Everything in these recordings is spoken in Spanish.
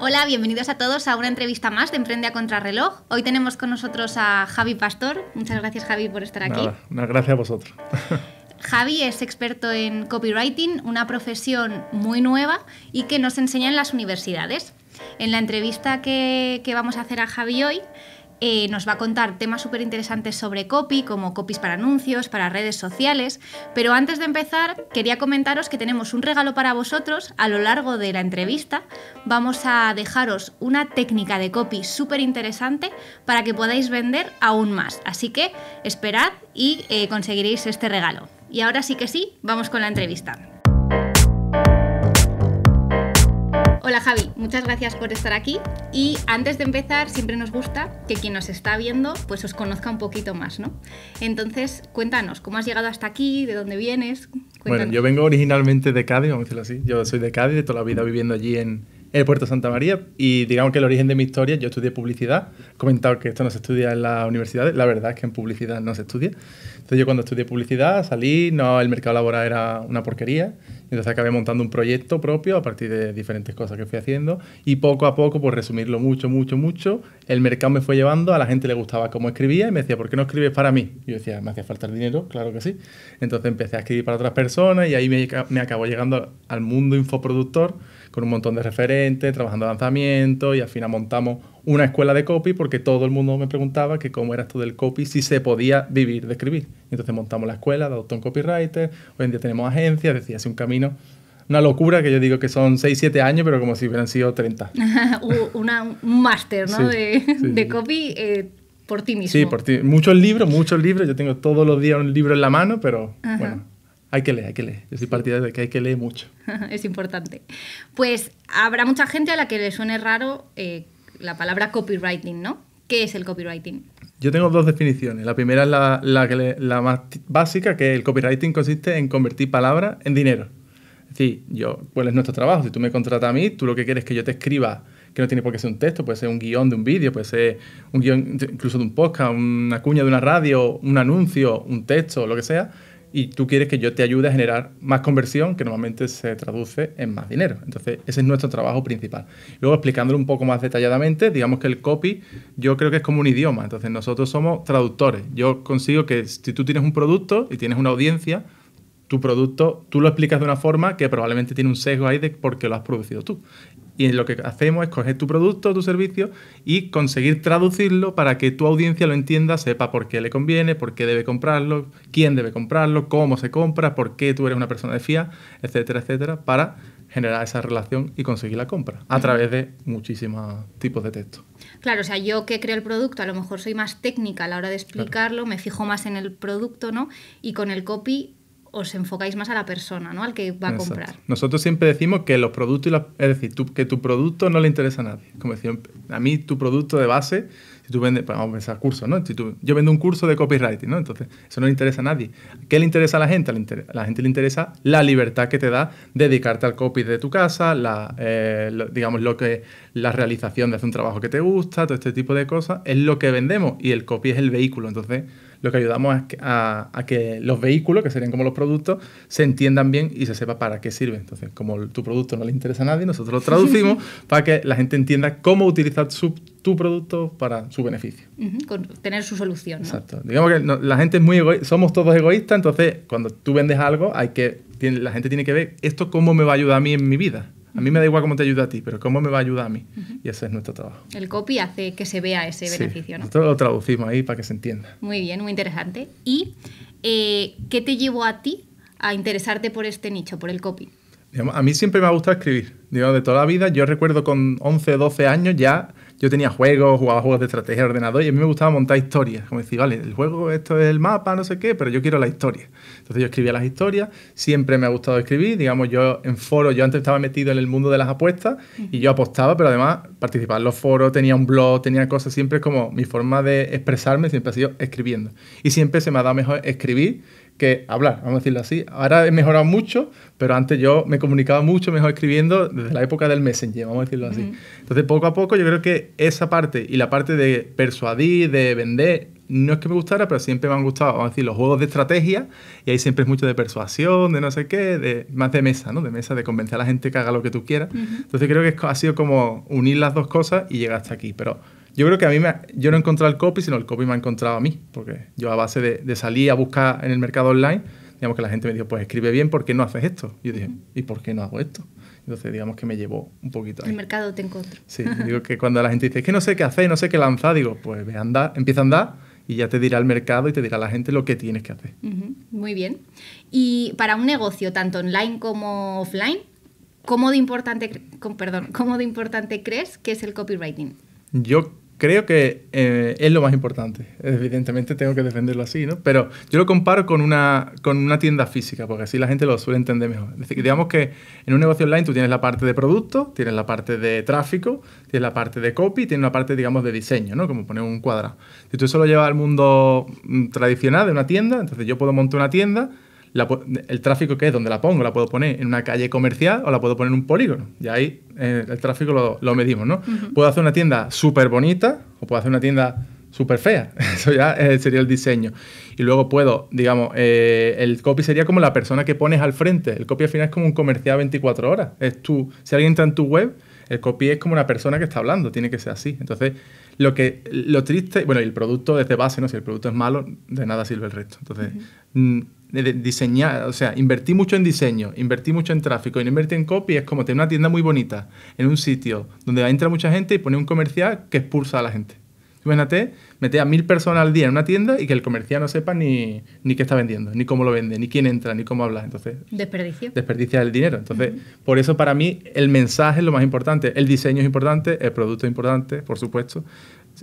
Hola, bienvenidos a todos a una entrevista más de Emprende a Contrarreloj. Hoy tenemos con nosotros a Javi Pastor. Muchas gracias, Javi, por estar aquí. Nada, gracias a vosotros. Javi es experto en copywriting, una profesión muy nueva y que nos enseña en las universidades. En la entrevista que, que vamos a hacer a Javi hoy, eh, nos va a contar temas súper interesantes sobre copy, como copies para anuncios, para redes sociales. Pero antes de empezar, quería comentaros que tenemos un regalo para vosotros a lo largo de la entrevista. Vamos a dejaros una técnica de copy súper interesante para que podáis vender aún más. Así que esperad y eh, conseguiréis este regalo. Y ahora sí que sí, vamos con la entrevista. Hola Javi, muchas gracias por estar aquí y antes de empezar siempre nos gusta que quien nos está viendo pues os conozca un poquito más, ¿no? Entonces cuéntanos, ¿cómo has llegado hasta aquí? ¿De dónde vienes? Bueno, yo vengo originalmente de Cádiz, vamos a decirlo así, yo soy de Cádiz, de toda la vida viviendo allí en, el Puerto Santa María y digamos que el origen de mi historia, yo estudié publicidad, he comentado que esto no se estudia en la universidad la verdad es que en publicidad no se estudia. Entonces yo cuando estudié publicidad salí, no, el mercado laboral era una porquería, entonces acabé montando un proyecto propio a partir de diferentes cosas que fui haciendo y poco a poco, por pues, resumirlo mucho, mucho, mucho, el mercado me fue llevando, a la gente le gustaba cómo escribía y me decía, ¿por qué no escribes para mí? Y yo decía, me hacía falta el dinero, claro que sí. Entonces empecé a escribir para otras personas y ahí me, me acabó llegando al mundo infoproductor un montón de referentes, trabajando lanzamiento y al final montamos una escuela de copy porque todo el mundo me preguntaba que cómo era esto del copy, si se podía vivir de escribir. Entonces montamos la escuela de un Copywriter, hoy en día tenemos agencias, decía, hace un camino una locura que yo digo que son 6, 7 años, pero como si hubieran sido 30. un máster ¿no? de, copy eh, por ti mismo. Sí, por ti. Muchos libros, muchos libros. Yo tengo todos los días un libro en la mano, pero bueno. Hay que leer, hay que leer. Yo soy partidario de que hay que leer mucho. es importante. Pues habrá mucha gente a la que le suene raro eh, la palabra copywriting, ¿no? ¿Qué es el copywriting? Yo tengo dos definiciones. La primera es la, más básica, que el copywriting consiste en convertir palabras en dinero. Es decir, yo, ¿cuál pues, es nuestro trabajo? Si tú me contratas a mí, tú lo que quieres es que yo te escriba, que no tiene por qué ser un texto, puede ser un guión de un vídeo, puede ser un guión incluso de un podcast, una cuña de una radio, un anuncio, un texto, lo que sea y tú quieres que yo te ayude a generar más conversión, que normalmente se traduce en más dinero. Entonces, ese es nuestro trabajo principal. Luego, explicándolo un poco más detalladamente, digamos que el copy yo creo que es como un idioma. Entonces, nosotros somos traductores. Yo consigo que si tú tienes un producto y tienes una audiencia, tu producto, tú lo explicas de una forma que probablemente tiene un sesgo ahí de porque lo has producido tú. Y lo que hacemos es coger tu producto, tu servicio y conseguir traducirlo para que tu audiencia lo entienda, sepa por qué le conviene, por qué debe comprarlo, quién debe comprarlo, cómo se compra, por qué tú eres una persona de FIA, etcétera, etcétera, para generar esa relación y conseguir la compra a través de muchísimos tipos de texto. Claro, o sea, yo que creo el producto, a lo mejor soy más técnica a la hora de explicarlo, me fijo más en el producto, ¿no? Y con el copy os enfocáis más a la persona, ¿no? Al que va a comprar. Nosotros siempre decimos que los productos, es decir, que tu producto no le interesa a nadie. Como decía, a mí tu producto de base, si tú vendes, vamos a pensar cursos, ¿no? yo vendo un curso de copywriting, ¿no? Entonces, eso no le interesa a nadie. ¿Qué le interesa a la gente? A la gente le interesa la libertad que te da dedicarte al copy de tu casa, la, eh, digamos, lo que, la realización de hacer un trabajo que te gusta, todo este tipo de cosas, es lo que vendemos y el copy es el vehículo. Entonces, lo que ayudamos es a, que los vehículos, que serían como los productos, se entiendan bien y se sepa para qué sirven. Entonces, como tu producto no le interesa a nadie, nosotros lo traducimos para que la gente entienda cómo utilizar tu producto para su beneficio. tener su solución. Exacto. Digamos que la gente es muy egoísta, somos todos egoístas, entonces cuando tú vendes algo, hay que, la gente tiene que ver esto cómo me va a ayudar a mí en mi vida. A mí me da igual cómo te ayuda a ti, pero cómo me va a ayudar a mí. Y ese es nuestro trabajo. El copy hace que se vea ese beneficio, ¿no? Nosotros lo traducimos ahí para que se entienda. Muy bien, muy interesante. ¿Y eh, qué te llevó a ti a interesarte por este nicho, por el copy? a mí siempre me ha gustado escribir. Digamos, de toda la vida, yo recuerdo con 11, 12 años ya yo tenía juegos, jugaba juegos de estrategia de ordenador y a mí me gustaba montar historias. Como decir, vale, el juego, esto es el mapa, no sé qué, pero yo quiero la historia. Entonces yo escribía las historias, siempre me ha gustado escribir, digamos, yo en foros, yo antes estaba metido en el mundo de las apuestas y yo apostaba, pero además participaba en los foros, tenía un blog, tenía cosas, siempre como mi forma de expresarme siempre ha sido escribiendo. Y siempre se me ha dado mejor escribir que hablar, vamos a decirlo así. Ahora he mejorado mucho, pero antes yo me comunicaba mucho mejor escribiendo desde la época del Messenger, vamos a decirlo así. Entonces, poco a poco, yo creo que esa parte y la parte de persuadir, de vender, no es que me gustara, pero siempre me han gustado, vamos a decir, los juegos de estrategia, y ahí siempre es mucho de persuasión, de no sé qué, de, más de mesa, ¿no? De mesa, de convencer a la gente que haga lo que tú quieras. Entonces creo que ha sido como unir las dos cosas y llegar hasta aquí, pero yo creo que a mí, me, yo no he encontrado el copy, sino el copy me ha encontrado a mí, porque yo a base de, salir a buscar en el mercado online, digamos que la gente me dijo, pues escribe bien, ¿por qué no haces esto? Y yo dije, ¿y por qué no hago esto? Entonces, digamos que me llevó un poquito. Ahí. El mercado te encuentro. Sí, digo que cuando la gente dice, es que no sé qué hacer, no sé qué lanzar, digo, pues ve, anda, empieza a andar y ya te dirá el mercado y te dirá la gente lo que tienes que hacer. Muy bien. Y para un negocio, tanto online como offline, ¿cómo de importante, con, perdón, ¿cómo de importante crees que es el copywriting? Yo creo que eh, es lo más importante. Evidentemente tengo que defenderlo así, ¿no? Pero yo lo comparo con una, con una tienda física, porque así la gente lo suele entender mejor. Es decir, digamos que en un negocio online tú tienes la parte de producto, tienes la parte de tráfico, tienes la parte de copy, tienes la parte, digamos, de diseño, ¿no? Como poner un cuadrado. Si tú eso lo llevas al mundo mm, tradicional de una tienda, entonces yo puedo montar una tienda el tráfico que es, donde la pongo, la puedo poner en una calle comercial o la puedo poner en un polígono. Y ahí eh, el tráfico lo, medimos, ¿no? Puedo hacer una tienda súper bonita o puedo hacer una tienda súper fea. Eso ya eh, sería el diseño. Y luego puedo, digamos, eh, el copy sería como la persona que pones al frente. El copy al final es como un comercial 24 horas. Es tú, si alguien entra en tu web, el copy es como una persona que está hablando, tiene que ser así. Entonces, lo que lo triste, bueno, y el producto desde base, ¿no? Si el producto es malo, de nada sirve el resto. Entonces, diseñar, o sea, invertí mucho en diseño, invertí mucho en tráfico y no invertí en copy, es como tener una tienda muy bonita en un sitio donde entra mucha gente y pone un comercial que expulsa a la gente. Imagínate, meter a mil personas al día en una tienda y que el comercial no sepa ni, ni qué está vendiendo, ni cómo lo vende, ni quién entra, ni cómo habla. Entonces, desperdicio. Desperdicia el dinero. Entonces, por eso para mí el mensaje es lo más importante. El diseño es importante, el producto es importante, por supuesto.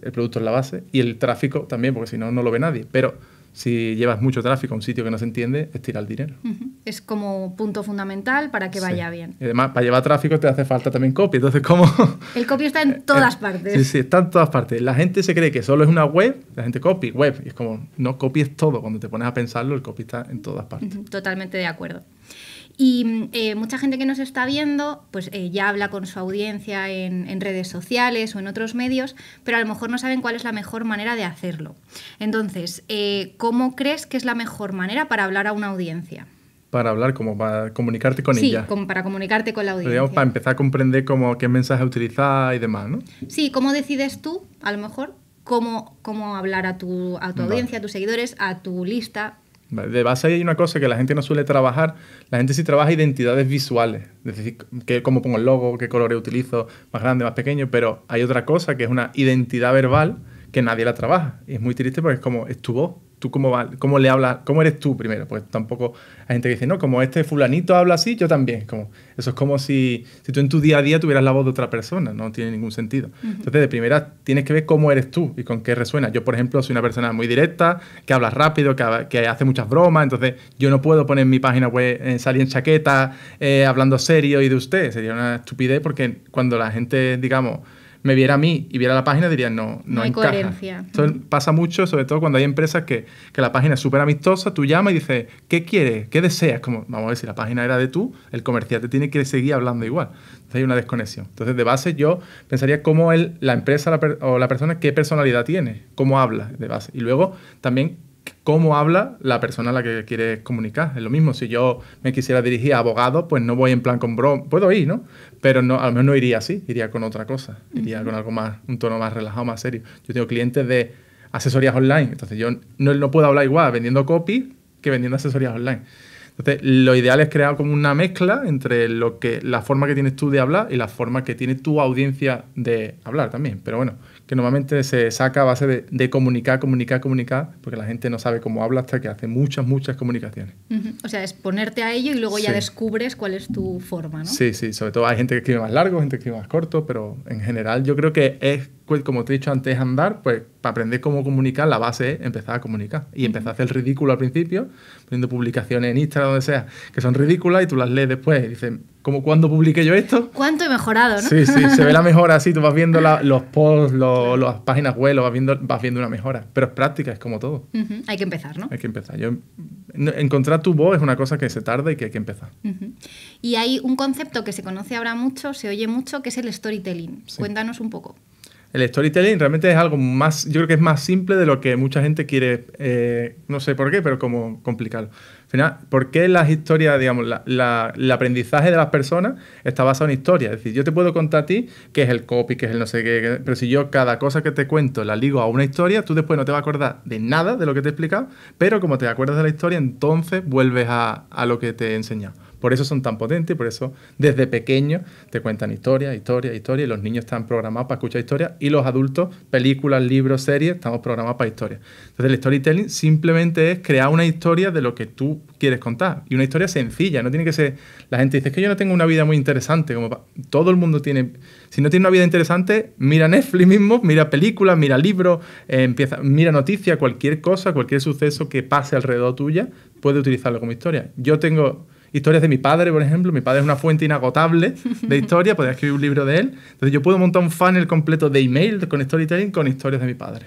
El producto es la base y el tráfico también, porque si no, no lo ve nadie. Pero si llevas mucho tráfico a un sitio que no se entiende, es tirar el dinero. Es como punto fundamental para que vaya bien. Y además, para llevar tráfico te hace falta también copia Entonces, ¿cómo? El copy está en eh, todas eh, partes. Sí, sí, está en todas partes. La gente se cree que solo es una web, la gente copy, web. Y es como, no copies todo. Cuando te pones a pensarlo, el copy está en todas partes. Totalmente de acuerdo. Y eh, mucha gente que nos está viendo, pues eh, ya habla con su audiencia en, redes sociales o en otros medios, pero a lo mejor no saben cuál es la mejor manera de hacerlo. Entonces, eh, ¿cómo crees que es la mejor manera para hablar a una audiencia? Para hablar, como para comunicarte con ella. Sí, para comunicarte con la audiencia. para empezar a comprender cómo qué mensaje utilizar y demás, ¿no? Sí, ¿cómo decides tú, a lo mejor, cómo, cómo hablar a tu, a tu audiencia, a tus seguidores, a tu lista? De base hay una cosa que la gente no suele trabajar. La gente sí trabaja identidades visuales. Es decir, que, cómo pongo el logo, qué colores utilizo, más grande, más pequeño. Pero hay otra cosa que es una identidad verbal que nadie la trabaja. Y es muy triste porque es como, estuvo ¿Tú cómo, va, cómo le hablas? ¿Cómo eres tú primero? Pues tampoco hay gente que dice, no, como este fulanito habla así, yo también. Como, eso es como si, tú en tu día a día tuvieras la voz de otra persona, no tiene ningún sentido. Entonces, de primera, tienes que ver cómo eres tú y con qué resuena. Yo, por ejemplo, soy una persona muy directa, que habla rápido, que, hace muchas bromas, entonces yo no puedo poner mi página web, en salir en chaqueta, eh, hablando serio y de usted. Sería una estupidez porque cuando la gente, digamos, me viera a mí y viera la página, diría, no, no, hay coherencia. Mm. pasa mucho, sobre todo cuando hay empresas que, la página es súper amistosa, tú llamas y dices, ¿qué quieres? ¿Qué deseas? Como, vamos a ver, si la página era de tú, el comercial te tiene que seguir hablando igual. Entonces hay una desconexión. Entonces, de base, yo pensaría cómo la empresa o la persona, qué personalidad tiene, cómo habla, de base. Y luego, también, cómo habla la persona a la que quieres comunicar. Es lo mismo, si yo me quisiera dirigir a abogados, pues no voy en plan con bro, puedo ir, ¿no? Pero no, a lo mejor no iría así, iría con otra cosa, iría con algo más, un tono más relajado, más serio. Yo tengo clientes de asesorías online, entonces yo no, no puedo hablar igual vendiendo copy que vendiendo asesorías online. Entonces, lo ideal es crear como una mezcla entre lo que, la forma que tienes tú de hablar y la forma que tiene tu audiencia de hablar también. Pero bueno, que normalmente se saca a base de, comunicar, comunicar, comunicar, porque la gente no sabe cómo habla hasta que hace muchas, muchas comunicaciones. O sea, es ponerte a ello y luego ya descubres cuál es tu forma, ¿no? Sí, sí, sobre todo hay gente que escribe más largo, gente que escribe más corto, pero en general yo creo que es pues, como te he dicho antes, andar, pues para aprender cómo comunicar, la base es empezar a comunicar. Y empezar a hacer el ridículo al principio, poniendo publicaciones en Instagram, donde sea, que son ridículas y tú las lees después y dices, ¿cómo cuándo publiqué yo esto? ¿Cuánto he mejorado, no? Sí, sí, se ve la mejora así, tú vas viendo los posts, las páginas web, vas viendo, vas viendo una mejora. Pero es práctica, es como todo. Hay que empezar, ¿no? Hay que empezar. Yo, encontrar tu voz es una cosa que se tarda y que hay que empezar. Y hay un concepto que se conoce ahora mucho, se oye mucho, que es el storytelling. Cuéntanos un poco el storytelling realmente es algo más, yo creo que es más simple de lo que mucha gente quiere, eh, no sé por qué, pero como complicarlo. Al final, ¿por qué las historias, digamos, el aprendizaje de las personas está basado en historias? Es decir, yo te puedo contar a ti qué es el copy, que es el no sé qué, pero si yo cada cosa que te cuento la ligo a una historia, tú después no te vas a acordar de nada de lo que te he explicado, pero como te acuerdas de la historia, entonces vuelves a, a lo que te he enseñado. Por eso son tan potentes, por eso desde pequeño te cuentan historia, historia, historia. los niños están programados para escuchar historias, y los adultos, películas, libros, series, estamos programados para historias. Entonces el storytelling simplemente es crear una historia de lo que tú quieres contar, y una historia sencilla, no tiene que ser... La gente dice, que yo no tengo una vida muy interesante, como todo el mundo tiene... Si no tiene una vida interesante, mira Netflix mismo, mira películas, mira libros, eh, empieza, mira noticias, cualquier cosa, cualquier suceso que pase alrededor tuya, puede utilizarlo como historia. Yo tengo historias de mi padre, por ejemplo. Mi padre es una fuente inagotable de historia. podría escribir un libro de él. Entonces yo puedo montar un funnel completo de email con storytelling con historias de mi padre.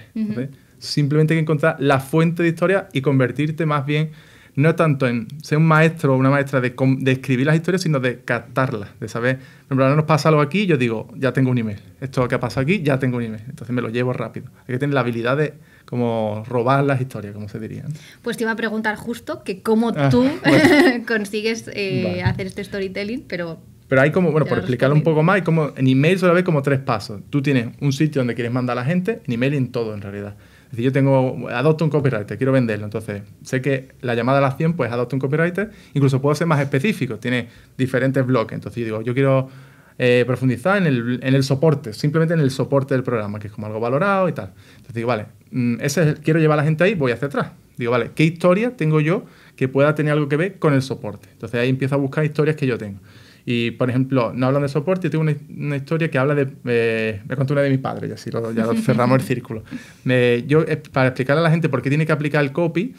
simplemente hay que encontrar la fuente de historia y convertirte más bien no tanto en ser un maestro o una maestra de, escribir las historias, sino de captarlas, de saber, por ahora nos pasa algo aquí, yo digo, ya tengo un email, esto que ha pasado aquí, ya tengo un email, entonces me lo llevo rápido. Hay que tener la habilidad de como robar las historias, como se diría. Pues te iba a preguntar justo que cómo ah, tú consigues eh, hacer este storytelling, pero... Pero hay como, bueno, por explicarlo un poco más, como, en email solo haber como tres pasos. Tú tienes un sitio donde quieres mandar a la gente, en email en todo en realidad. Es decir, yo tengo, adopto un copywriter, quiero venderlo. Entonces, sé que la llamada a la acción, pues adopto un copywriter. Incluso puedo ser más específico, tiene diferentes bloques. Entonces, yo digo, yo quiero eh, profundizar en el, soporte, simplemente en el soporte del programa, que es como algo valorado y tal. Entonces digo, vale, mm, ese quiero llevar a la gente ahí, voy hacia atrás. Digo, vale, ¿qué historia tengo yo que pueda tener algo que ver con el soporte? Entonces ahí empiezo a buscar historias que yo tengo. Y, por ejemplo, no hablan de soporte, yo tengo una, historia que habla de... me eh, contó una de mis padre y así ya cerramos el círculo. yo, eh, para explicarle a la gente por qué tiene que aplicar el copy,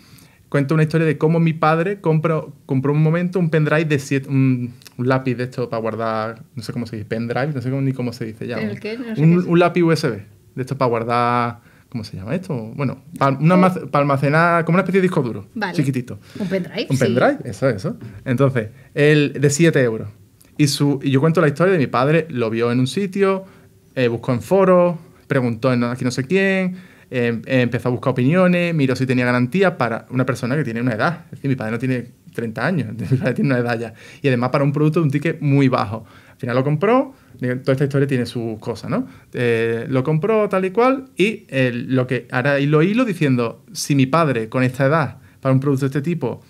Cuento una historia de cómo mi padre compró compró un momento un pendrive de 7 un, lápiz de esto para guardar, no sé cómo se dice, pendrive, no sé ni cómo se dice ya. ¿El qué? un, lápiz USB de esto para guardar, ¿cómo se llama esto? Bueno, oh. para, almacenar, como una especie de disco duro, vale. chiquitito. Un pendrive. Un pendrive, eso, eso. Entonces, el de 7 euros. Y, su, yo cuento la historia de mi padre, lo vio en un sitio, eh, buscó en foros, preguntó en aquí no sé quién Em, ...empezó a buscar opiniones, miro si tenía garantía para una persona que tiene una edad. Es decir, mi padre no tiene 30 años, mi padre tiene una edad ya. Y además para un producto de un ticket muy bajo. Al final lo compró, toda esta historia tiene sus cosas, ¿no? Eh, lo compró tal y cual y eh, lo que hará hilo hilo diciendo, si mi padre con esta edad para un producto de este tipo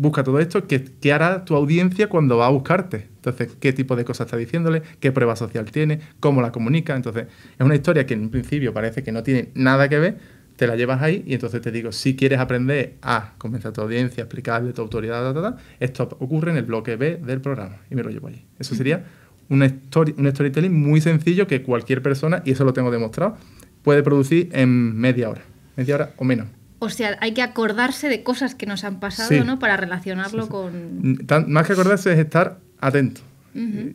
busca todo esto, ¿qué, hará tu audiencia cuando va a buscarte? Entonces, ¿qué tipo de cosas está diciéndole? ¿Qué prueba social tiene? ¿Cómo la comunica? Entonces, es una historia que en un principio parece que no tiene nada que ver, te la llevas ahí y entonces te digo, si quieres aprender a convencer a tu audiencia, explicarle tu autoridad, ta, esto ocurre en el bloque B del programa y me lo llevo allí. Eso sería una story, un storytelling muy sencillo que cualquier persona, y eso lo tengo demostrado, puede producir en media hora, media hora o menos. O sea, hay que acordarse de cosas que nos han pasado, ¿no? Para relacionarlo con... más que acordarse es estar atento.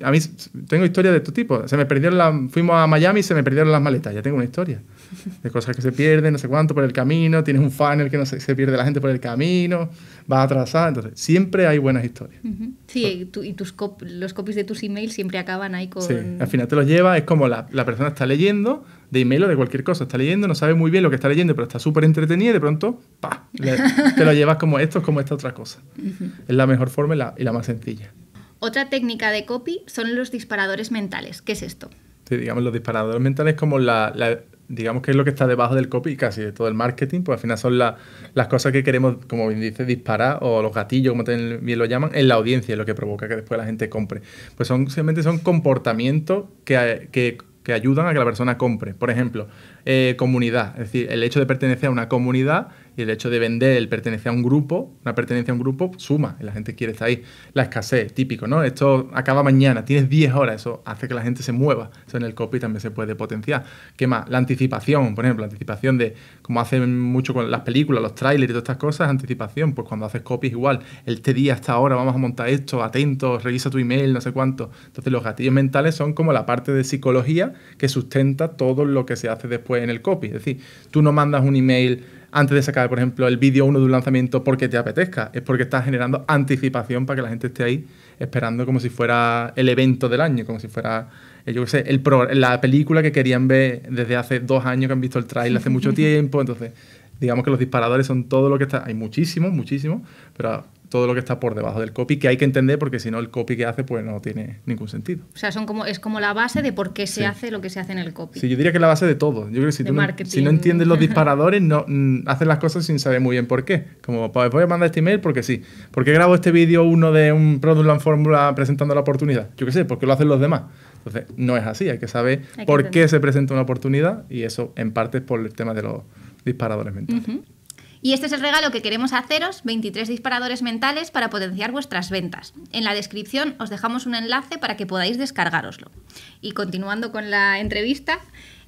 A mí tengo historias de tu este tipo. Se me perdieron la fuimos a Miami y se me perdieron las maletas. Ya tengo una historia de cosas que se pierden, no sé cuánto por el camino. Tienes un funnel que no se, pierde la gente por el camino. Vas atrasada. Entonces, siempre hay buenas historias. Sí, y, tus los copies de tus emails siempre acaban ahí con. Sí, al final te los lleva. Es como la, la persona está leyendo, de email o de cualquier cosa. Está leyendo, no sabe muy bien lo que está leyendo, pero está súper entretenida y de pronto, pa, te lo llevas como esto, como esta otra cosa. Es la mejor forma y la, más sencilla. Otra técnica de copy son los disparadores mentales. ¿Qué es esto? Sí, digamos, los disparadores mentales como la, digamos que es lo que está debajo del copy casi de todo el marketing, pues al final son las cosas que queremos, como bien dice, disparar o los gatillos, como bien lo llaman, en la audiencia, es lo que provoca que después la gente compre. Pues son, simplemente son comportamientos que, que que ayudan a que la persona compre. Por ejemplo, eh, comunidad. Es decir, el hecho de pertenecer a una comunidad y el hecho de vender, el pertenecer a un grupo, una pertenencia a un grupo, suma, la gente quiere estar ahí. La escasez, típico, ¿no? Esto acaba mañana, tienes 10 horas, eso hace que la gente se mueva, eso en el copy también se puede potenciar. ¿Qué más? La anticipación, por ejemplo, la anticipación de, como hacen mucho con las películas, los trailers y todas estas cosas, anticipación, pues cuando haces copies igual, este día esta hora, vamos a montar esto, atentos, revisa tu email, no sé cuánto. Entonces los gatillos mentales son como la parte de psicología que sustenta todo lo que se hace después en el copy. Es decir, tú no mandas un email antes de sacar, por ejemplo, el vídeo uno de un lanzamiento porque te apetezca, es porque estás generando anticipación para que la gente esté ahí esperando como si fuera el evento del año, como si fuera, eh, yo qué sé, el la película que querían ver desde hace dos años que han visto el trailer hace mucho tiempo. Entonces, digamos que los disparadores son todo lo que está. Hay muchísimos, muchísimos, pero todo lo que está por debajo del copy, que hay que entender porque si no el copy que hace pues no tiene ningún sentido. O sea, son como, es como la base de por qué se hace lo que se hace en el copy. Sí, yo diría que es la base de todo. Yo creo que si, no, entiendes los disparadores, no mm, las cosas sin saber muy bien por qué. Como, pues voy a mandar este email porque sí. ¿Por qué grabo este vídeo uno de un Product Land Fórmula presentando la oportunidad? Yo qué sé, porque lo hacen los demás. Entonces, no es así. Hay que saber por qué se presenta una oportunidad y eso en parte es por el tema de los disparadores mentales. Y este es el regalo que queremos haceros, 23 disparadores mentales para potenciar vuestras ventas. En la descripción os dejamos un enlace para que podáis descargároslo. Y continuando con la entrevista,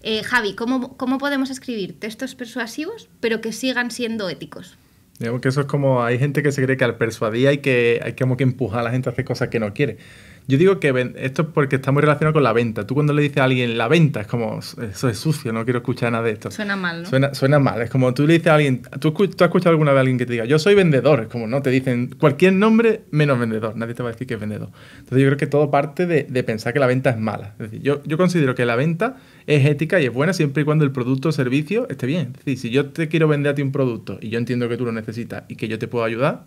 eh, Javi, ¿cómo, podemos escribir textos persuasivos pero que sigan siendo éticos? Digamos que eso es como, hay gente que se cree que al persuadir hay que, que empujar a la gente a hacer cosas que no quiere. Yo digo que esto es porque está muy relacionado con la venta. Tú cuando le dices a alguien la venta, es como, eso es sucio, no quiero escuchar nada de esto. Suena mal, ¿no? Suena, suena mal. Es como tú le dices a alguien, ¿tú, has escuchado alguna vez a alguien que te diga, yo soy vendedor. Es como, no, te dicen cualquier nombre menos vendedor. Nadie te va a decir que es vendedor. Entonces yo creo que todo parte de, pensar que la venta es mala. Es decir, yo, yo considero que la venta es ética y es buena siempre y cuando el producto o servicio esté bien. Es decir, si yo te quiero vender a ti un producto y yo entiendo que tú lo necesitas y que yo te puedo ayudar,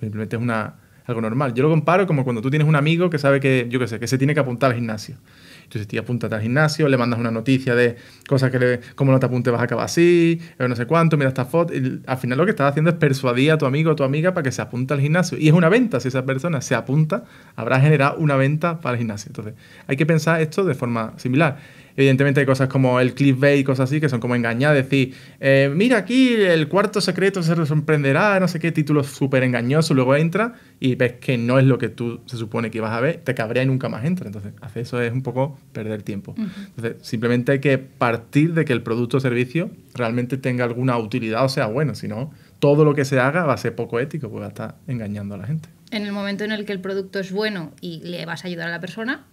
simplemente es una algo normal. Yo lo comparo como cuando tú tienes un amigo que sabe que, yo qué sé, que se tiene que apuntar al gimnasio. Entonces, tío, apúntate al gimnasio, le mandas una noticia de cosas que, le, como no te apuntes, vas a acabar así, eh, no sé cuánto, mira esta foto. al final lo que estás haciendo es persuadir a tu amigo o tu amiga para que se apunte al gimnasio. Y es una venta, si esa persona se apunta, habrá generado una venta para el gimnasio. Entonces, hay que pensar esto de forma similar. Evidentemente hay cosas como el clickbait y cosas así que son como engañar, decir, eh, mira aquí el cuarto secreto se sorprenderá, no sé qué, título súper engañoso, luego entra y ves que no es lo que tú se supone que ibas a ver, te cabrea y nunca más entra. Entonces, hacer eso es un poco perder tiempo. Entonces, simplemente hay que partir de que el producto o servicio realmente tenga alguna utilidad o sea bueno, si no, todo lo que se haga va a ser poco ético, porque va a estar engañando a la gente. En el momento en el que el producto es bueno y le vas a ayudar a la persona,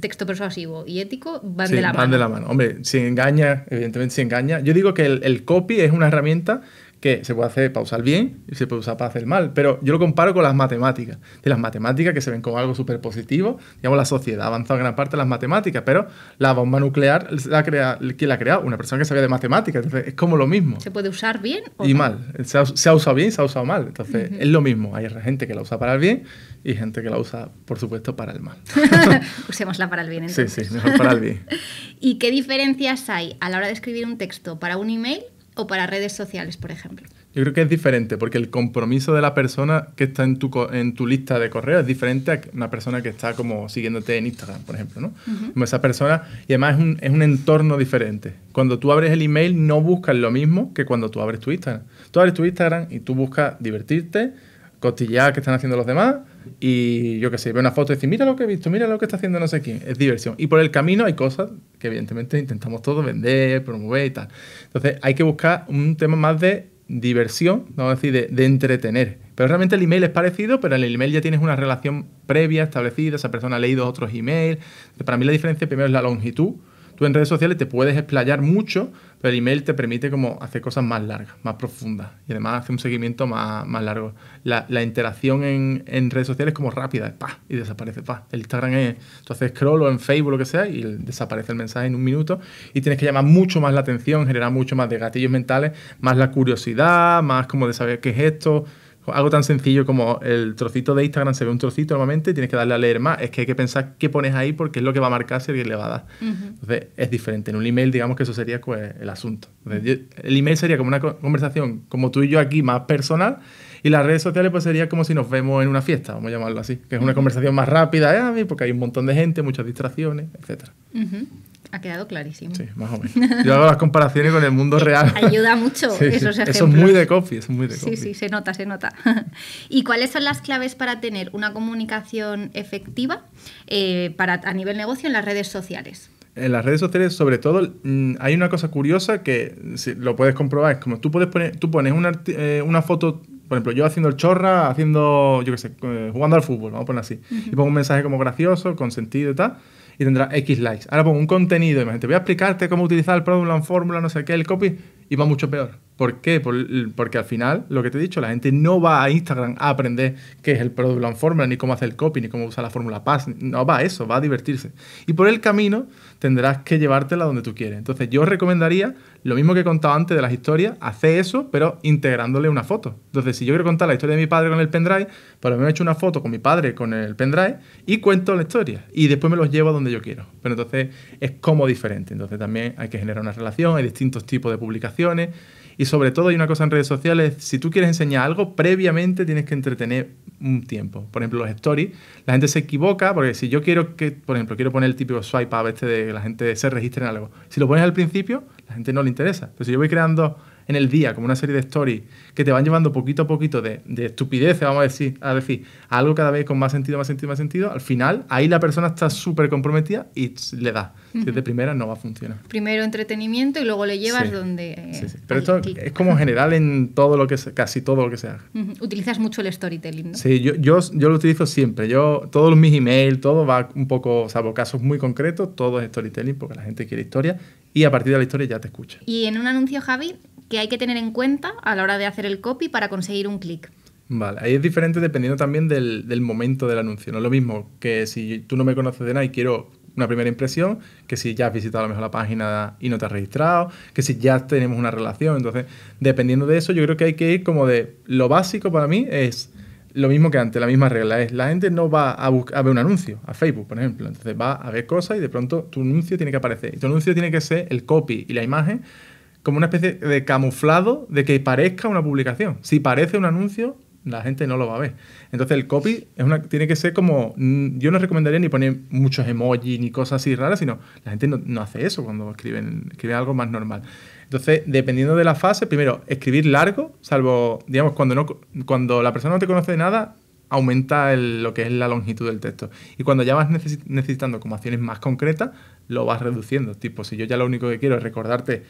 Texto persuasivo y ético van de la mano. Van de la mano. Hombre, si engaña, evidentemente si engaña. Yo digo que el, el copy es una herramienta que se puede hacer para usar bien y se puede usar para hacer mal. Pero yo lo comparo con las matemáticas. De las matemáticas que se ven como algo súper positivo, digamos, la sociedad ha avanzado gran parte en las matemáticas, pero la bomba nuclear, la crea, ¿quién la ha creado? Una persona que sabía de matemáticas. Entonces, es como lo mismo. ¿Se puede usar bien o Y mal. Se ha, usado bien se ha usado mal. Entonces, es lo mismo. Hay gente que la usa para el bien y gente que la usa, por supuesto, para el mal. Usémosla para el bien, entonces. Sí, sí, mejor para el bien. ¿Y qué diferencias hay a la hora de escribir un texto para un email o para redes sociales, por ejemplo. Yo creo que es diferente, porque el compromiso de la persona que está en tu, en tu lista de correo es diferente a una persona que está como siguiéndote en Instagram, por ejemplo, ¿no? como esa persona, y además es un, entorno diferente. Cuando tú abres el email no buscas lo mismo que cuando tú abres tu Instagram. Tú abres tu Instagram y tú buscas divertirte, costillar qué están haciendo los demás, y yo qué sé, ve una foto y dice, mira lo que he visto, mira lo que está haciendo no sé quién. Es diversión. Y por el camino hay cosas que evidentemente intentamos todos vender, promover y tal. Entonces hay que buscar un tema más de diversión, vamos a decir, de, de, entretener. Pero realmente el email es parecido, pero en el email ya tienes una relación previa establecida, esa persona ha leído otros emails. Para mí la diferencia primero es la longitud, Tú en redes sociales te puedes explayar mucho, pero el email te permite como hacer cosas más largas, más profundas y además hace un seguimiento más, largo. La, interacción en, redes sociales es como rápida, pa, y desaparece, pa. El Instagram es, tú haces scroll o en Facebook lo que sea y desaparece el mensaje en un minuto y tienes que llamar mucho más la atención, generar mucho más de gatillos mentales, más la curiosidad, más como de saber qué es esto algo tan sencillo como el trocito de Instagram se ve un trocito normalmente, tienes que darle a leer más. Es que hay que pensar qué pones ahí porque es lo que va a marcarse y le va a dar. Entonces, es diferente. En un email, digamos que eso sería pues, el asunto. el email sería como una conversación como tú y yo aquí, más personal. Y las redes sociales pues sería como si nos vemos en una fiesta, vamos a llamarlo así, que es una conversación más rápida, ¿eh? porque hay un montón de gente, muchas distracciones, etc. Ha quedado clarísimo. Sí, más o menos. Yo hago las comparaciones con el mundo real. Ayuda mucho esos Eso es muy de copy, es muy de copy. Sí, sí, se nota, se nota. ¿Y cuáles son las claves para tener una comunicación efectiva eh, para, a nivel negocio en las redes sociales? en las redes sociales, sobre todo, mm, hay una cosa curiosa que lo puedes comprobar. Es como tú puedes poner, tú pones eh, una, foto, por ejemplo, yo haciendo el chorra, haciendo, yo qué sé, eh, jugando al fútbol, vamos a poner así. Y pongo un mensaje como gracioso, con sentido y tal y tendrá X likes. Ahora pongo un contenido, imagínate, voy a explicarte cómo utilizar el Product la fórmula no sé qué, el copy, va mucho peor. ¿Por qué? porque al final, lo que te he dicho, la gente no va a Instagram a aprender qué es el Product Plan Formula, ni cómo hacer el copy, ni cómo usar la fórmula PAS. No va a eso, va a divertirse. Y por el camino tendrás que llevártela donde tú quieres. Entonces, yo recomendaría lo mismo que he contado antes de las historias, hacer eso, pero integrándole una foto. Entonces, si yo quiero contar la historia de mi padre con el pendrive, pues me he hecho una foto con mi padre con el pendrive y cuento la historia. Y después me los llevo a donde yo quiero. Pero entonces es como diferente. Entonces, también hay que generar una relación, hay distintos tipos de publicaciones. Y sobre todo hay una cosa en redes sociales, si tú quieres enseñar algo, previamente tienes que entretener un tiempo. Por ejemplo, los stories, la gente se equivoca porque si yo quiero que, por ejemplo, quiero poner el típico swipe up este de que la gente se registre en algo. Si lo pones al principio, la gente no le interesa. Pero si yo voy creando en el día, como una serie de stories, que te van llevando poquito a poquito de, estupidez, vamos a decir, a decir, algo cada vez con más sentido, más sentido, más sentido, al final ahí la persona está súper comprometida y le da. Desde de primera no va a funcionar. Primero entretenimiento y luego le llevas donde... Eh, Pero esto es como general en todo lo que casi todo lo que sea Utilizas mucho el storytelling, ¿no? Sí, yo, yo, yo, lo utilizo siempre. Yo, todos mis emails, todo va un poco, salvo casos muy concretos, todo es storytelling porque la gente quiere historia y a partir de la historia ya te escucha. Y en un anuncio, Javi, que hay que tener en cuenta a la hora de hacer el copy para conseguir un clic. Vale, ahí es diferente dependiendo también del, momento del anuncio. No es lo mismo que si tú no me conoces de nada y quiero una primera impresión, que si ya has visitado a lo mejor la página y no te has registrado, que si ya tenemos una relación. Entonces, dependiendo de eso, yo creo que hay que ir como de lo básico para mí es lo mismo que antes, la misma regla la gente no va a, a ver un anuncio, a Facebook, por ejemplo. Entonces va a ver cosas y de pronto tu anuncio tiene que aparecer. Y tu anuncio tiene que ser el copy y la imagen como una especie de camuflado de que parezca una publicación. Si parece un anuncio, la gente no lo va a ver. Entonces el copy tiene que ser como, mm, yo no recomendaría ni poner muchos emojis ni cosas así raras, sino la gente no, hace eso cuando escriben, algo más normal. Entonces, dependiendo de la fase, primero, escribir largo, salvo, digamos, cuando, no, cuando la persona no te conoce de nada, aumenta lo que es la longitud del texto. Y cuando ya vas necesitando como acciones más concretas, lo vas reduciendo. Tipo, si yo ya lo único que quiero es recordarte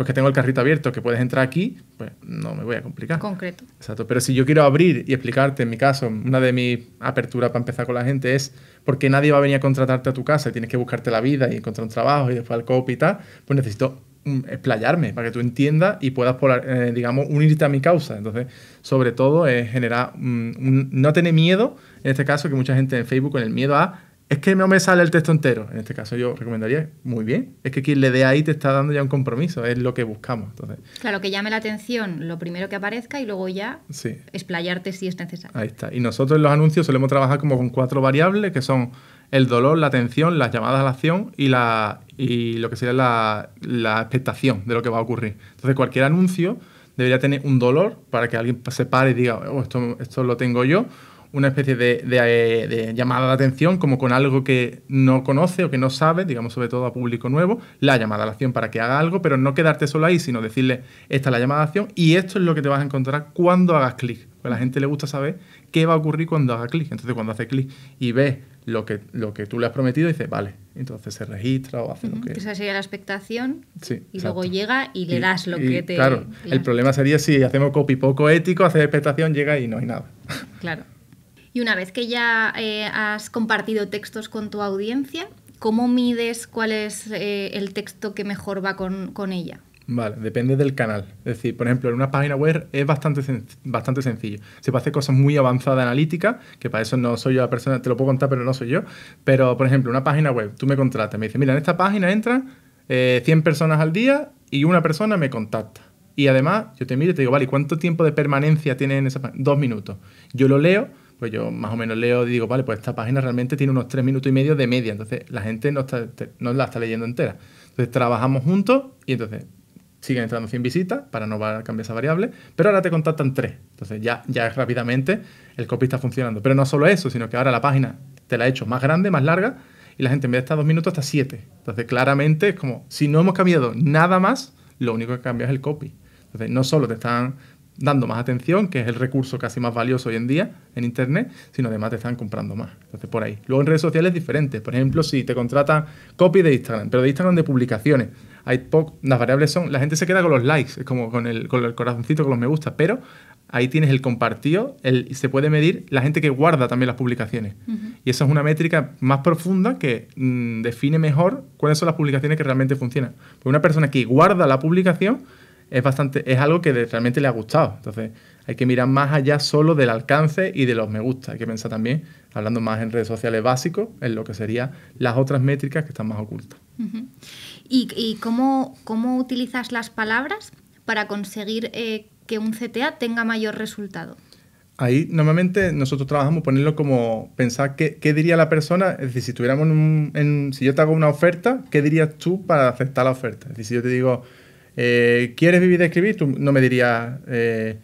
porque que tengo el carrito abierto, que puedes entrar aquí, pues no me voy a complicar. Concreto. Exacto. Pero si yo quiero abrir y explicarte, en mi caso, una de mis aperturas para empezar con la gente es porque nadie va a venir a contratarte a tu casa y tienes que buscarte la vida y encontrar un trabajo y después al copy y tal, pues necesito mm, explayarme para que tú entiendas y puedas, eh, digamos, unirte a mi causa. Entonces, sobre todo, es generar, mm, un, no tener miedo, en este caso, que mucha gente en Facebook con el miedo a es que no me sale el texto entero. En este caso yo recomendaría, muy bien, es que quien le dé ahí te está dando ya un compromiso, es lo que buscamos. claro, que llame la atención lo primero que aparezca y luego ya sí. explayarte si es necesario. Ahí está. Y nosotros en los anuncios solemos trabajar como con cuatro variables, que son el dolor, la atención, las llamadas a la acción y, la, y lo que sería la, la expectación de lo que va a ocurrir. Entonces cualquier anuncio debería tener un dolor para que alguien se pare y diga, oh, esto, esto lo tengo yo, una especie eh, de, llamada de atención, como con algo que no conoce o que no sabe, digamos sobre todo a público nuevo, la llamada a la acción para que haga algo, pero no quedarte solo ahí, sino decirle, esta es la llamada a acción y esto es lo que te vas a encontrar cuando hagas clic. Pues a la gente le gusta saber qué va a ocurrir cuando haga clic. Entonces cuando hace clic y ve lo que, lo que tú le has prometido, dice, vale, entonces se registra o hace lo que... Esa pues sería la expectación y luego llega y le das lo que te... Claro, el problema sería si hacemos copy poco ético, haces expectación, llega y no hay nada. Claro. Y una vez que ya eh, has compartido textos con tu audiencia, ¿cómo mides cuál es eh, el texto que mejor va con, con, ella? Vale, depende del canal. Es decir, por ejemplo, en una página web es bastante, bastante sencillo. Se puede hacer cosas muy avanzadas analíticas, que para eso no soy yo la persona, te lo puedo contar, pero no soy yo. Pero, por ejemplo, una página web, tú me contratas, me dices, mira, en esta página entran eh, 100 personas al día y una persona me contacta. Y además, yo te miro y te digo, vale, ¿cuánto tiempo de permanencia tiene en esa página? Dos minutos. Yo lo leo pues yo más o menos leo y digo, vale, pues esta página realmente tiene unos tres minutos y medio de media, entonces la gente no, está, no la está leyendo entera. Entonces trabajamos juntos y entonces siguen entrando 100 visitas para no cambiar esa variable, pero ahora te contactan tres. Entonces ya, ya rápidamente el copy está funcionando. Pero no solo eso, sino que ahora la página te la he hecho más grande, más larga, y la gente en vez de estar 2 minutos está siete. Entonces claramente es como, si no hemos cambiado nada más, lo único que cambia es el copy. Entonces no solo te están dando más atención, que es el recurso casi más valioso hoy en día en Internet, sino además te están comprando más. Entonces, por ahí. Luego en redes sociales es diferente. Por ejemplo, si te contratan copy de Instagram, pero de Instagram de publicaciones. las variables son, la gente se queda con los likes, es como con el, corazoncito, con los me gusta, pero ahí tienes el compartido, el, se puede medir la gente que guarda también las publicaciones. Y esa es una métrica más profunda que mm, define mejor cuáles son las publicaciones que realmente funcionan. Porque una persona que guarda la publicación es bastante, es algo que realmente le ha gustado. Entonces, hay que mirar más allá solo del alcance y de los me gusta. Hay que pensar también, hablando más en redes sociales básicos, en lo que serían las otras métricas que están más ocultas. ¿Y, cómo, cómo utilizas las palabras para conseguir eh, que un CTA tenga mayor resultado? Ahí normalmente nosotros trabajamos ponerlo como pensar qué, diría la persona, es decir, si tuviéramos si yo te hago una oferta, ¿qué dirías tú para aceptar la oferta? Es decir, si yo te digo, eh, ¿quieres vivir de escribir? Tú no me dirías, eh,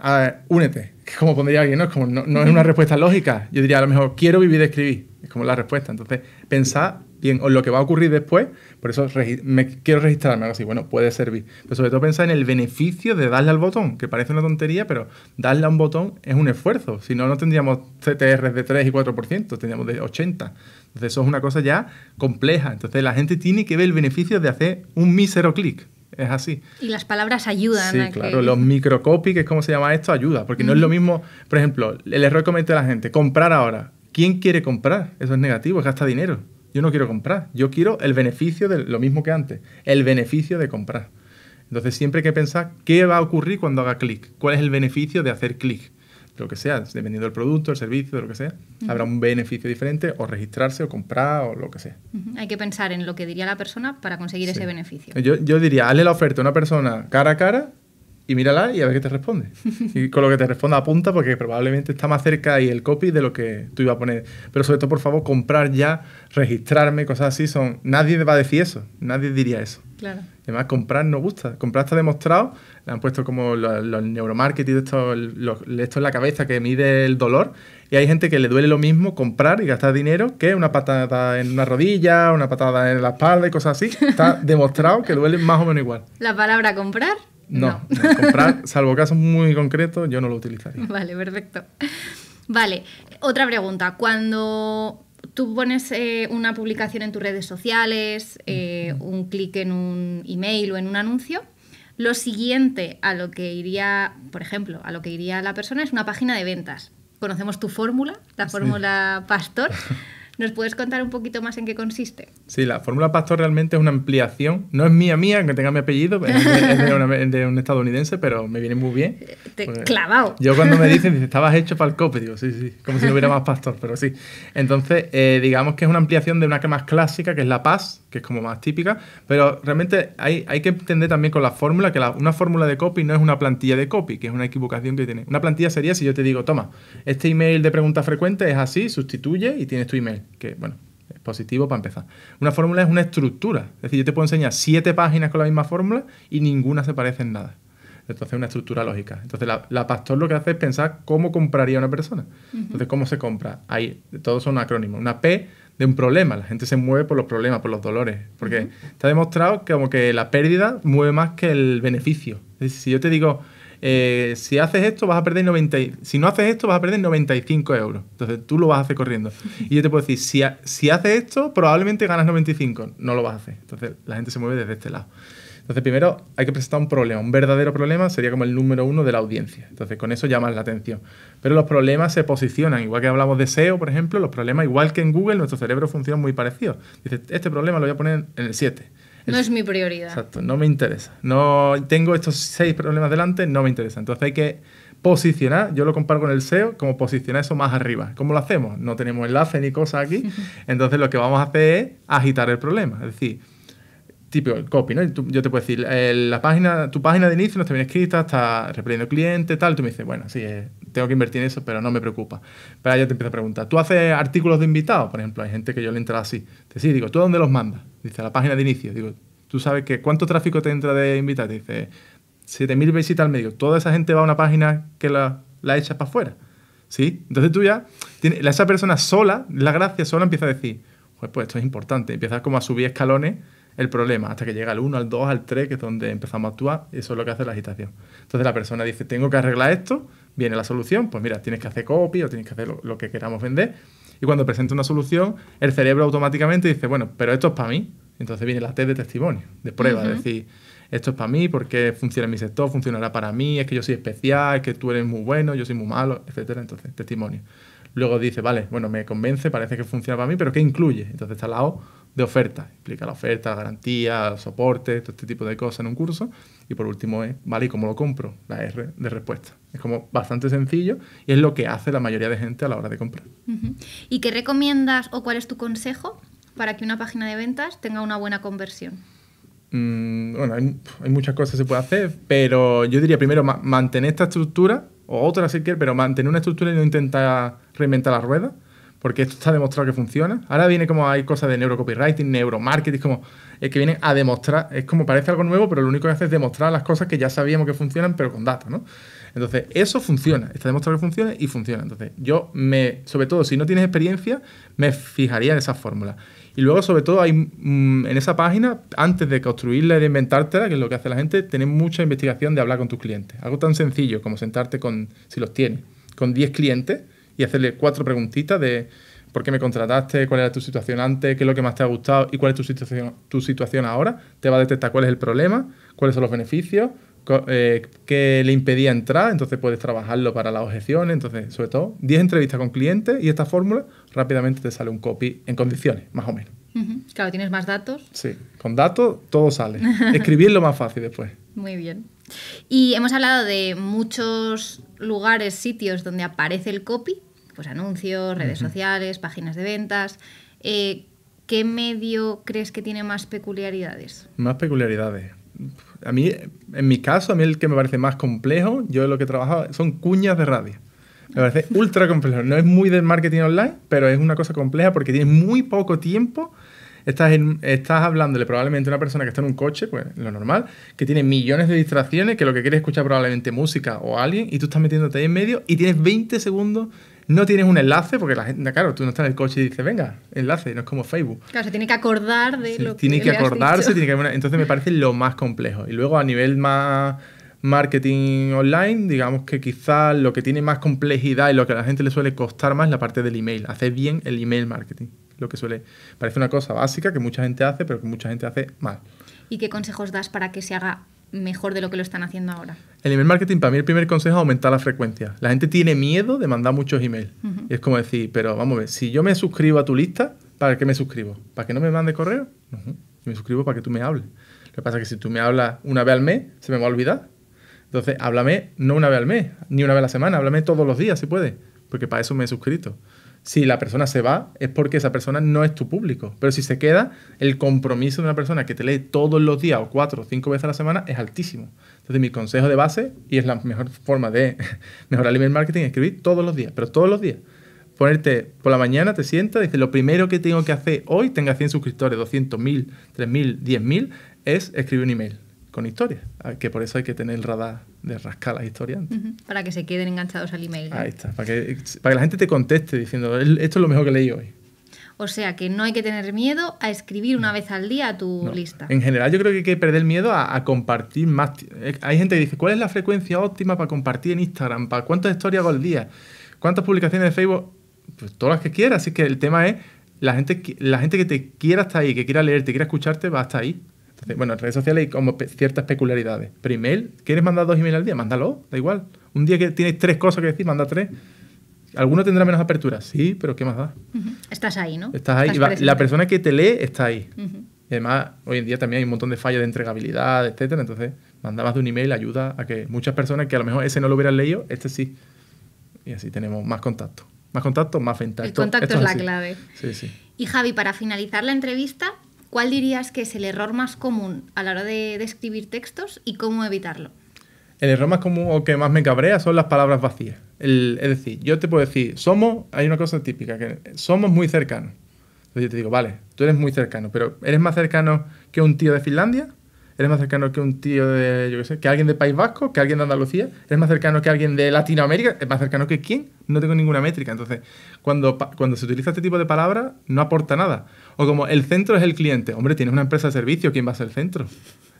ah, únete, como pondría alguien, ¿no? Es como, no, es una respuesta lógica. Yo diría, a lo mejor, quiero vivir de escribir. Es como la respuesta. Entonces, pensar bien lo que va a ocurrir después. Por eso me quiero registrarme, así. Bueno, puede servir. Pero sobre todo pensar en el beneficio de darle al botón, que parece una tontería, pero darle a un botón es un esfuerzo. Si no, no tendríamos CTRs de 3 y 4%, tendríamos de 80. Entonces, eso es una cosa ya compleja. Entonces, la gente tiene que ver el beneficio de hacer un mísero clic es así. Y las palabras ayudan. Sí, claro, los microcopy, que es como se llama esto, ayuda, porque no es lo mismo, por ejemplo, el error que comete la gente, comprar ahora. ¿Quién quiere comprar? Eso es negativo, es gasta dinero. Yo no quiero comprar, yo quiero el beneficio de lo mismo que antes, el beneficio de comprar. Entonces siempre hay que pensar qué va a ocurrir cuando haga clic, cuál es el beneficio de hacer clic lo que sea, dependiendo del producto, el servicio, de lo que sea, habrá un beneficio diferente o registrarse o comprar o lo que sea. Hay que pensar en lo que diría la persona para conseguir ese beneficio. Yo, yo diría, hazle la oferta a una persona cara a cara y mírala y a ver qué te responde. Y con lo que te responda apunta porque probablemente está más cerca y el copy de lo que tú ibas a poner. Pero sobre todo, por favor, comprar ya, registrarme, cosas así, son... Nadie va a decir eso, nadie diría eso. Claro. Además, comprar no gusta. Comprar está demostrado, le han puesto como los, neuromarketing, esto, esto en la cabeza que mide el dolor, y hay gente que le duele lo mismo comprar y gastar dinero que una patada en una rodilla, una patada en la espalda y cosas así. Está demostrado que duele más o menos igual. La palabra comprar no, salvo caso muy concreto, yo no lo utilizaría. Vale, perfecto. Vale, otra pregunta. Cuando tú pones eh, una publicación en tus redes sociales, eh, un clic en un email o en un anuncio, lo siguiente a lo que iría, por ejemplo, a lo que iría la persona es una página de ventas. Conocemos tu fórmula, la fórmula Pastor. ¿Nos puedes contar un poquito más en qué consiste? Sí, la fórmula Pastor realmente es una ampliación. No es mía mía, aunque tenga mi apellido, es de, un estadounidense, pero me viene muy bien. Eh, te clavado. Yo cuando me dicen, dice, estabas hecho para el cope, digo, sí, sí, como si no hubiera más pastor, pero sí. Entonces, eh, digamos que es una ampliación de una que más clásica, que es la paz, que es como más típica, pero realmente hay, que entender también con la fórmula que una fórmula de copy no es una plantilla de copy, que es una equivocación que tiene. Una plantilla sería si yo te digo, toma, este email de pregunta frecuente es así, sustituye y tienes tu email, que bueno, es positivo para empezar. Una fórmula es una estructura, es decir, yo te puedo enseñar siete páginas con la misma fórmula y ninguna se parece en nada. Entonces, es una estructura lógica. Entonces, la, pastor lo que hace es pensar cómo compraría una persona. Entonces, ¿cómo se compra? Ahí, todos son acrónimos. Una P de un problema. La gente se mueve por los problemas, por los dolores. Porque te ha demostrado que como que la pérdida mueve más que el beneficio. si yo te digo, eh, si haces esto vas a perder 90, si no haces esto vas a perder 95 euros. Entonces tú lo vas a hacer corriendo. Y yo te puedo decir, si, si haces esto probablemente ganas 95. No lo vas a hacer. Entonces la gente se mueve desde este lado. Entonces, primero hay que presentar un problema. Un verdadero problema sería como el número uno de la audiencia. Entonces, con eso llamas la atención. Pero los problemas se posicionan. Igual que hablamos de SEO, por ejemplo, los problemas, igual que en Google, nuestro cerebro funciona muy parecido. Dice, este problema lo voy a poner en el 7. No es mi prioridad. Exacto, no me interesa. No tengo estos seis problemas delante, no me interesa. Entonces hay que posicionar, yo lo comparo con el SEO, como posicionar eso más arriba. ¿Cómo lo hacemos? No tenemos enlace ni cosa aquí. Entonces lo que vamos a hacer es agitar el problema. Es decir, típico, el copy, ¿no? yo te puedo decir, eh, la página, tu página de inicio no está bien escrita, está reprendiendo cliente, tal. Tú me dices, bueno, sí, eh, tengo que invertir en eso, pero no me preocupa. Pero ahí yo te empiezo a preguntar, ¿tú haces artículos de invitados? Por ejemplo, hay gente que yo le entra así. Te digo, ¿tú dónde los mandas? Dice, la página de inicio. Digo, ¿tú sabes que cuánto tráfico te entra de invitados? Dice, 7.000 visitas al medio. Toda esa gente va a una página que la, la echas para afuera. ¿Sí? Entonces tú ya, esa persona sola, la gracia sola empieza a decir, pues, pues esto es importante. Empiezas como a subir escalones el problema, hasta que llega al 1, al 2, al 3, que es donde empezamos a actuar, eso es lo que hace la agitación. Entonces la persona dice, tengo que arreglar esto, viene la solución, pues mira, tienes que hacer copia o tienes que hacer lo, que queramos vender, y cuando presenta una solución, el cerebro automáticamente dice, bueno, pero esto es para mí, entonces viene la T de testimonio, de prueba, decir esto es para mí, porque funciona en mi sector, funcionará para mí, es que yo soy especial, es que tú eres muy bueno, yo soy muy malo, etcétera. Entonces, testimonio. Luego dice, vale, bueno, me convence, parece que funciona para mí, pero ¿qué incluye? Entonces está al lado de oferta. Explica la oferta, garantía, soporte, todo este tipo de cosas en un curso. Y por último es, vale, ¿y cómo lo compro? La R de respuesta. Es como bastante sencillo y es lo que hace la mayoría de gente a la hora de comprar. ¿Y qué recomiendas o cuál es tu consejo para que una página de ventas tenga una buena conversión? Mm, bueno, hay, muchas cosas que se puede hacer, pero yo diría primero mantener esta estructura, o otra si quieres, pero mantener una estructura y no intentar reinventar la rueda, porque esto está demostrado que funciona. Ahora viene como hay cosas de neurocopywriting, neuromarketing, como es que viene a demostrar, es como parece algo nuevo, pero lo único que hace es demostrar las cosas que ya sabíamos que funcionan, pero con datos, ¿no? Entonces, eso funciona, está demostrado que funciona y funciona. Entonces, yo me, sobre todo si no tienes experiencia, me fijaría en esa fórmula y luego, sobre todo, hay mm, en esa página, antes de construirla y de inventártela, que es lo que hace la gente, tener mucha investigación de hablar con tus clientes. Algo tan sencillo como sentarte con, si los tienes, con 10 clientes y hacerle cuatro preguntitas de por qué me contrataste, cuál era tu situación antes, qué es lo que más te ha gustado y cuál es tu situación, tu situación ahora. Te va a detectar cuál es el problema, cuáles son los beneficios, eh, que le impedía entrar, entonces puedes trabajarlo para la objeción, entonces sobre todo 10 entrevistas con clientes y esta fórmula rápidamente te sale un copy en condiciones, más o menos. Claro, tienes más datos. Sí, con datos todo sale. Escribirlo más fácil después. Muy bien. Y hemos hablado de muchos lugares, sitios donde aparece el copy, pues anuncios, redes sociales, páginas de ventas. Eh, ¿Qué medio crees que tiene más peculiaridades? Más peculiaridades a mí, en mi caso, a mí el que me parece más complejo, yo lo que trabajaba son cuñas de radio. Me parece ultra complejo. No es muy del marketing online, pero es una cosa compleja porque tienes muy poco tiempo. Estás, estás hablándole probablemente a una persona que está en un coche, pues lo normal, que tiene millones de distracciones, que lo que quiere escuchar probablemente música o alguien, y tú estás metiéndote ahí en medio y tienes 20 segundos no tienes un enlace, porque la gente, claro, tú no estás en el coche y dices, venga, enlace, no es como Facebook. Claro, se tiene que acordar de lo tiene que, acordarse, tiene que acordarse, entonces me parece lo más complejo. Y luego a nivel más marketing online, digamos que quizás lo que tiene más complejidad y lo que a la gente le suele costar más es la parte del email, hacer bien el email marketing, lo que suele, parece una cosa básica que mucha gente hace, pero que mucha gente hace mal. ¿Y qué consejos das para que se haga mejor de lo que lo están haciendo ahora. El email marketing, para mí, el primer consejo es aumentar la frecuencia. La gente tiene miedo de mandar muchos emails. es como decir, pero vamos a ver, si yo me suscribo a tu lista, ¿para qué me suscribo? ¿Para que no me mande correo? me suscribo para que tú me hables. Lo que pasa es que si tú me hablas una vez al mes, se me va a olvidar. Entonces, háblame no una vez al mes, ni una vez a la semana, háblame todos los días si puedes, porque para eso me he suscrito si la persona se va, es porque esa persona no es tu público. Pero si se queda, el compromiso de una persona que te lee todos los días o cuatro o cinco veces a la semana es altísimo. Entonces, mi consejo de base, y es la mejor forma de mejorar el email marketing, es escribir todos los días, pero todos los días. Ponerte por la mañana, te sientas, dices, lo primero que tengo que hacer hoy, tenga 100 suscriptores, 200.000 3000, 10000, es escribir un email con historia ah, Que por eso hay que tener el radar de rascar las historias Para que se queden enganchados al email. Ahí está, para que, para la gente te conteste diciendo, esto es lo mejor que leí hoy. O sea que no hay que tener miedo a escribir una vez al día a tu lista. En general yo creo que hay que perder miedo a, compartir más. Eh, hay gente que dice, ¿cuál es la frecuencia óptima para compartir en Instagram? ¿Para cuántas historias hago al día? ¿Cuántas publicaciones de Facebook? Pues todas las que quieras. Así que el tema es, la gente, la gente que te quiera estar ahí, que quiera leerte, que quiera escucharte, va a ahí bueno, en redes sociales hay como ciertas peculiaridades. Pero email, ¿quieres mandar dos emails al día? Mándalo, da igual. Un día que tienes tres cosas que decir, manda tres. ¿Alguno tendrá menos apertura? Sí, pero ¿qué más da? Estás ahí, ¿no? Estás ahí. la persona que te lee está ahí. además, hoy en día también hay un montón de fallas de entregabilidad, etcétera. Entonces, mandar más de un email ayuda a que muchas personas que a lo mejor ese no lo hubieran leído, este sí. Y así tenemos más contacto. Más contacto, más ventaja. El contacto es la clave. Sí, sí. Y Javi, para finalizar la entrevista, ¿cuál dirías que es el error más común a la hora de, escribir textos y cómo evitarlo? El error más común o que más me cabrea son las palabras vacías. es decir, yo te puedo decir, somos, hay una cosa típica, que somos muy cercanos. Entonces yo te digo, vale, tú eres muy cercano, pero ¿eres más cercano que un tío de Finlandia? eres más cercano que un tío de, yo qué sé, que alguien de País Vasco, que alguien de Andalucía, eres más cercano que alguien de Latinoamérica, es más cercano que quién, no tengo ninguna métrica. Entonces, cuando, cuando se utiliza este tipo de palabras, no aporta nada. O como el centro es el cliente, hombre, tienes una empresa de servicio, ¿quién va a ser el centro?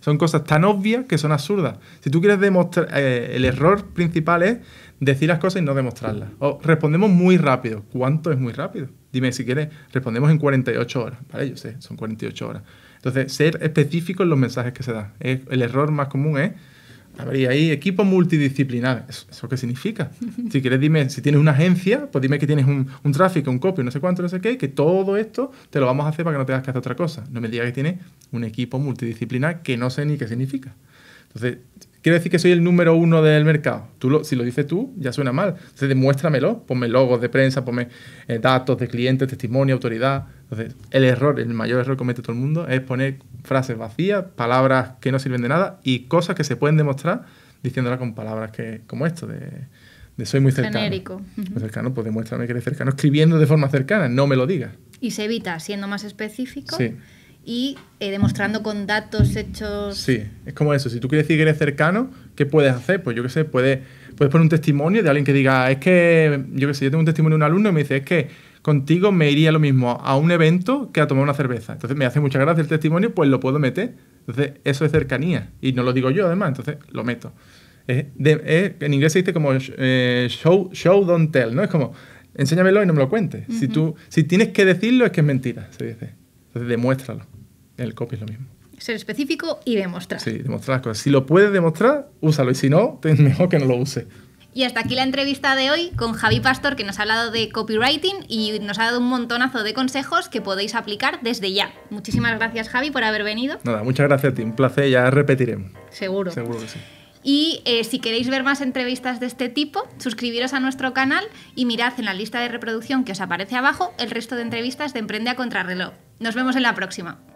Son cosas tan obvias que son absurdas. Si tú quieres demostrar, eh, el error principal es decir las cosas y no demostrarlas. O respondemos muy rápido. ¿Cuánto es muy rápido? Dime si quieres, respondemos en 48 horas. Vale, yo sé, son 48 horas. Entonces, ser específico en los mensajes que se dan. el error más común es, ¿eh? a ahí equipo multidisciplinar. ¿Eso, qué significa? Si quieres, dime, si tienes una agencia, pues dime que tienes un, un tráfico, un copio, no sé cuánto, no sé qué, que todo esto te lo vamos a hacer para que no tengas que hacer otra cosa. No me digas que tienes un equipo multidisciplinar que no sé ni qué significa. Entonces, Quiero decir que soy el número uno del mercado. Tú si lo dices tú, ya suena mal. Entonces, demuéstramelo. Ponme logos de prensa, ponme eh, datos de clientes, testimonio, autoridad. Entonces, el error, el mayor error que comete todo el mundo es poner frases vacías, palabras que no sirven de nada y cosas que se pueden demostrar diciéndolas con palabras que, como esto, de, soy muy cercano. Genérico. cercano, pues demuéstrame que eres cercano escribiendo de forma cercana, no me lo digas. Y se evita siendo más específico. Sí y eh, demostrando con datos hechos. Sí, es como eso. Si tú quieres decir que eres cercano, ¿qué puedes hacer? Pues yo qué sé, puedes, puedes poner un testimonio de alguien que diga, ah, es que, yo qué sé, yo tengo un testimonio de un alumno y me dice, es que contigo me iría lo mismo a un evento que a tomar una cerveza. Entonces me hace mucha gracia el testimonio, pues lo puedo meter. Entonces eso es cercanía. Y no lo digo yo además, entonces lo meto. en inglés se dice como eh, show, show, don't tell, ¿no? Es como, enséñamelo y no me lo cuentes. si, tú, si tienes que decirlo es que es mentira, se dice. Entonces demuéstralo el copy es lo mismo. Ser específico y demostrar. Sí, demostrar cosas. Si lo puedes demostrar, úsalo. Y si no, mejor que no lo use. Y hasta aquí la entrevista de hoy con Javi Pastor, que nos ha hablado de copywriting y nos ha dado un montonazo de consejos que podéis aplicar desde ya. Muchísimas gracias, Javi, por haber venido. Nada, muchas gracias a ti. Un placer, ya repetiremos. Seguro. Seguro que sí. Y eh, si queréis ver más entrevistas de este tipo, suscribiros a nuestro canal y mirad en la lista de reproducción que os aparece abajo el resto de entrevistas de Emprende a Contrarreloj. Nos vemos en la próxima.